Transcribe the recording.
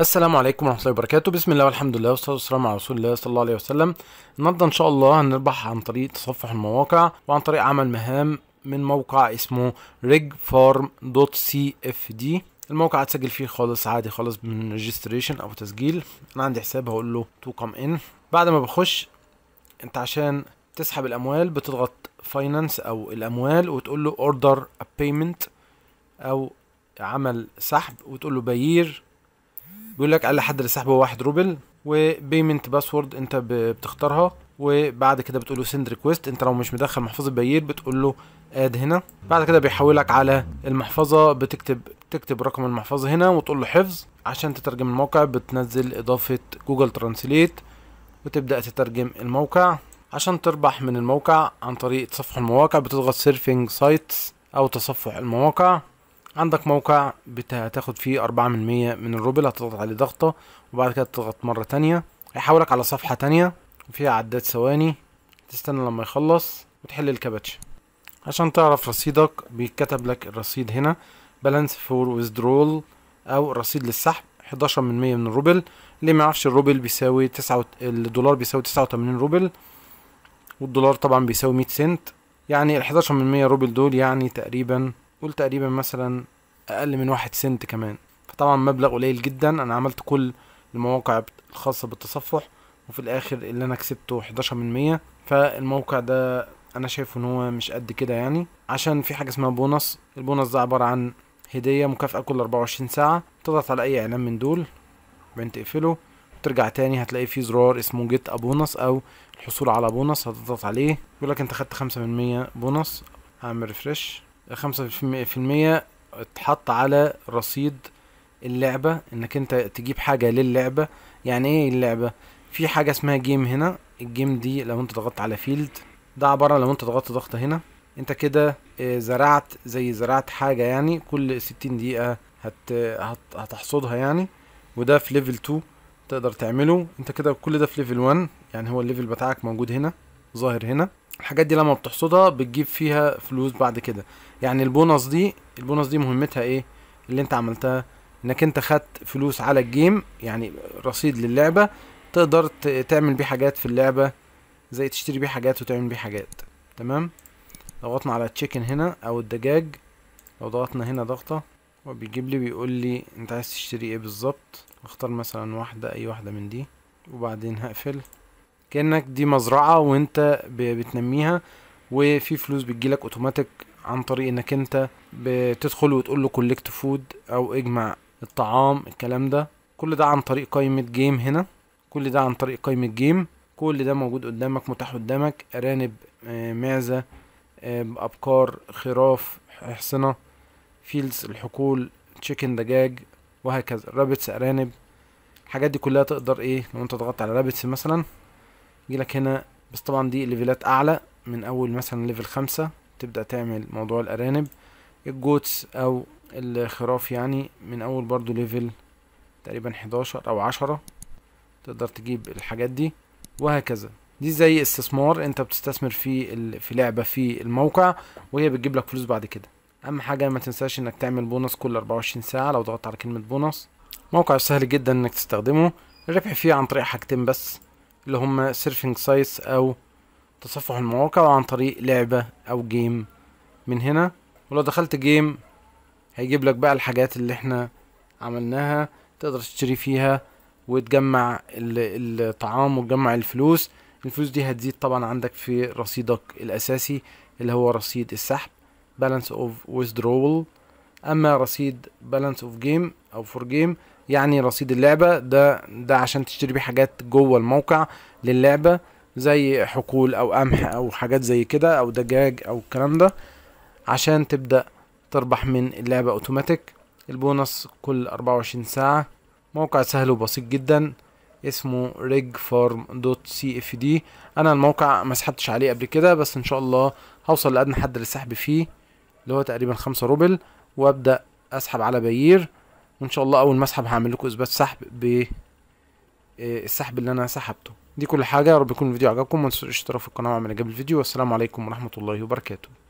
السلام عليكم ورحمه الله وبركاته بسم الله والحمد لله والصلاه والسلام على رسول الله صلى الله عليه وسلم النهارده ان شاء الله هنربح عن طريق تصفح المواقع وعن طريق عمل مهام من موقع اسمه rigfarm.cfd الموقع هتسجل فيه خالص عادي خالص من ريجستريشن او تسجيل انا عندي حساب هقول له تو كام ان بعد ما بخش انت عشان تسحب الاموال بتضغط فاينانس او الاموال وتقول له اوردر payment او عمل سحب وتقول له بيير بيقول لك اقل حد لسحبه 1 روبل وبيمنت باسورد انت بتختارها وبعد كده بتقول له سند ريكويست انت لو مش مدخل محفظه بيير بتقول له اد هنا بعد كده بيحولك على المحفظه بتكتب تكتب رقم المحفظه هنا وتقول له حفظ عشان تترجم الموقع بتنزل اضافه جوجل ترانسليت وتبدا تترجم الموقع عشان تربح من الموقع عن طريق تصفح المواقع بتضغط سيرفنج سايتس او تصفح المواقع عندك موقع بتاخد فيه أربعة من مية من الروبل هتضغط عليه ضغطة وبعد كده تضغط مرة تانية هيحولك على صفحة تانية فيها عداد ثواني تستنى لما يخلص وتحل الكبتش عشان تعرف رصيدك بيتكتب لك الرصيد هنا بالانس فور ويزدرول أو رصيد للسحب 11 من 100 من الروبل اللي ما يعرفش الروبل بيساوي 9 الدولار بيساوي 89 روبل والدولار طبعا بيساوي 100 سنت يعني ال 11 من 100 روبل دول يعني تقريبا قول تقريبا مثلا اقل من واحد سنت كمان فطبعا مبلغ قليل جدا انا عملت كل المواقع الخاصة بالتصفح وفي الاخر اللي انا كسبته 11 من 100 فالموقع ده انا شايف ان هو مش قد كده يعني عشان في حاجة اسمها بونص البونص ده عبارة عن هدية مكافأة كل 24 ساعة تضغط على اي اعلان من دول بعدين تقفله ترجع تاني هتلاقي فيه زرار اسمه جيت ابونص او الحصول على بونص هتضغط عليه يقول لك انت خدت خمسة من مية بونص هعمل ريفرش خمسة في المية اتحط على رصيد اللعبة انك انت تجيب حاجة للعبة يعني ايه اللعبة في حاجة اسمها جيم هنا الجيم دي لو انت ضغطت على فيلد ده عبارة لو انت ضغطت ضغطة هنا انت كده آه، زرعت زي زرعت حاجة يعني كل ستين دقيقة هت هتحصدها يعني وده في ليفل 2 تقدر تعمله انت كده كل ده في ليفل 1 يعني هو الليفل بتاعك موجود هنا ظاهر هنا الحاجات دي لما بتحصدها بتجيب فيها فلوس بعد كده يعني البونص دي البونص دي مهمتها ايه اللي انت عملتها انك انت خدت فلوس على الجيم يعني رصيد للعبه تقدر تعمل بيه حاجات في اللعبه زي تشتري بيه حاجات وتعمل بيه حاجات تمام ضغطنا على التشيكن هنا او الدجاج لو ضغطنا هنا ضغطه هو لي بيقول لي انت عايز تشتري ايه بالظبط اختار مثلا واحده اي واحده من دي وبعدين هقفل كانك دي مزرعه وانت بتنميها وفي فلوس بتجيلك اوتوماتيك عن طريق انك انت بتدخل وتقول له كولكت فود او اجمع الطعام الكلام ده كل ده عن طريق قائمة جيم هنا كل ده عن طريق قائمة جيم كل ده موجود قدامك متاح قدامك أرانب آه، معزة آه، أبقار خراف أحصنة فيلز الحقول تشيكن دجاج وهكذا رابتس أرانب الحاجات دي كلها تقدر ايه لو انت ضغطت على رابتس مثلا يجيلك هنا بس طبعا دي ليفلات أعلى من أول مثلا ليفل خمسة تبدأ تعمل موضوع الأرانب الجوتس أو الخراف يعني من أول برضو ليفل تقريبا حداشر أو عشرة تقدر تجيب الحاجات دي وهكذا دي زي استثمار انت بتستثمر في ال... في لعبه في الموقع وهي بتجيب لك فلوس بعد كده اهم حاجه ما تنساش انك تعمل بونص كل 24 ساعه لو ضغطت على كلمه بونص موقع سهل جدا انك تستخدمه الربح فيه عن طريق حاجتين بس اللي هما سيرفنج سايس او تصفح المواقع عن طريق لعبة او جيم من هنا ولو دخلت جيم هيجيب لك بقى الحاجات اللي احنا عملناها تقدر تشتري فيها وتجمع الطعام وتجمع الفلوس الفلوس دي هتزيد طبعا عندك في رصيدك الاساسي اللي هو رصيد السحب بالانس اوف withdrawal اما رصيد بالانس اوف جيم او فور جيم يعني رصيد اللعبة ده ده عشان تشتري بيه حاجات جوه الموقع للعبة زي حقول او قمح او حاجات زي كده او دجاج او الكلام ده عشان تبدأ تربح من اللعبة اوتوماتيك البونص كل 24 ساعة موقع سهل وبسيط جدا اسمه دي انا الموقع ما سحبتش عليه قبل كده بس ان شاء الله هوصل لادنى حد للسحب فيه اللي هو تقريبا خمسة روبل وابدأ اسحب على بيير وان شاء الله اول ما اسحب هعمل لكم اثبات سحب بالسحب آه، اللي انا سحبته دي كل حاجه يا رب يكون الفيديو عجبكم ما تنسوش الاشتراك في القناه وعمل قبل الفيديو والسلام عليكم ورحمه الله وبركاته